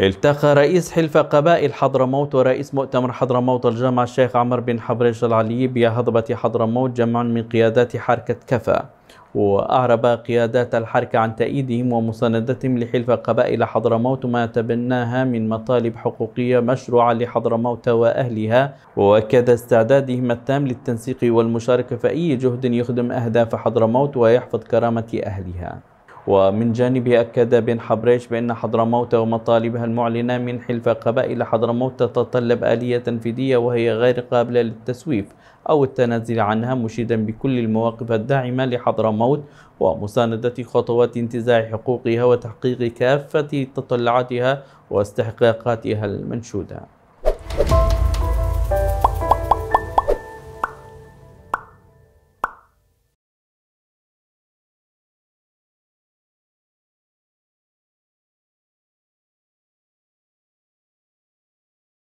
التقى رئيس حلف قبائل حضرموت ورئيس مؤتمر حضرموت الجامع الشيخ عمر بن حبريش العلي بهضبة حضرموت جمع من قيادات حركة كفا وأعرب قيادات الحركة عن تأييدهم ومساندتهم لحلف قبائل حضرموت ما تبناها من مطالب حقوقية مشروعة لحضرموت وأهلها وأكد استعدادهم التام للتنسيق والمشاركة في أي جهد يخدم أهداف حضرموت ويحفظ كرامة أهلها ومن جانبه أكد بن حبريش بأن حضرموت ومطالبها المعلنة من حلف قبائل حضرموت تتطلب آلية تنفيذية وهي غير قابلة للتسويف أو التنازل عنها مشيدا بكل المواقف الداعمة لحضرموت ومساندة خطوات انتزاع حقوقها وتحقيق كافة تطلعاتها واستحقاقاتها المنشودة.